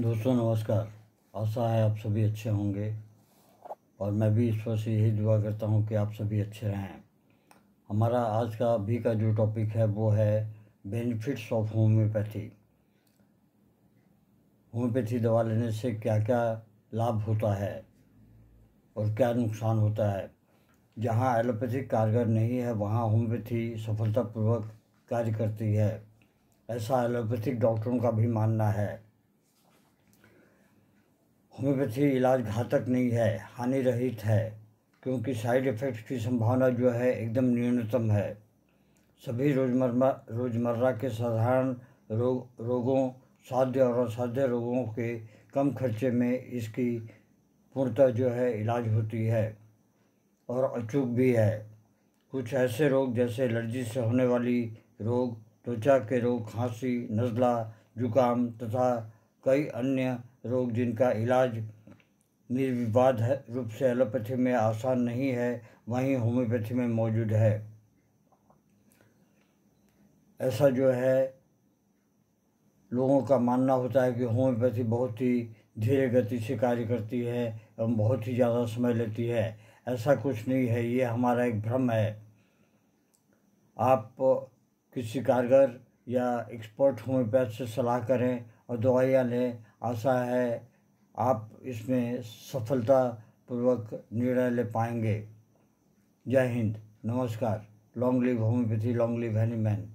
दोस्तों नमस्कार आशा है आप सभी अच्छे होंगे और मैं भी ईश्वर से यही दुआ करता हूँ कि आप सभी अच्छे रहें हमारा आज का अभी का जो टॉपिक है वो है बेनिफिट्स ऑफ होम्योपैथी होम्योपैथी दवा लेने से क्या क्या लाभ होता है और क्या नुकसान होता है जहाँ एलोपैथिक कारगर नहीं है वहाँ होम्योपैथी सफलतापूर्वक कार्य करती है ऐसा एलोपैथिक डॉक्टरों का भी मानना है होम्योपैथी इलाज घातक नहीं है हानि रहित है क्योंकि साइड इफेक्ट की संभावना जो है एकदम न्यूनतम है सभी रोजमर्रा रोजमर्रा के साधारण रोग रोगों साध्य और असाध्य रोगों के कम खर्चे में इसकी पूर्णतः जो है इलाज होती है और अचूक भी है कुछ ऐसे रोग जैसे एलर्जी से होने वाली रोग त्वचा के रोग खांसी नज़ला जुकाम तथा कई अन्य रोग जिनका इलाज निर्विवाद रूप से एलोपैथी में आसान नहीं है वहीं होम्योपैथी में मौजूद है ऐसा जो है लोगों का मानना होता है कि होम्योपैथी बहुत ही धीरे गति से कार्य करती है एवं बहुत ही ज़्यादा समय लेती है ऐसा कुछ नहीं है ये हमारा एक भ्रम है आप किसी कारगर या एक्सपर्ट होम्योपैथ से सलाह करें और दवाइयाँ लें आशा है आप इसमें सफलतापूर्वक निर्णय ले पाएंगे जय हिंद नमस्कार long live homeopathy long live हैनी मैन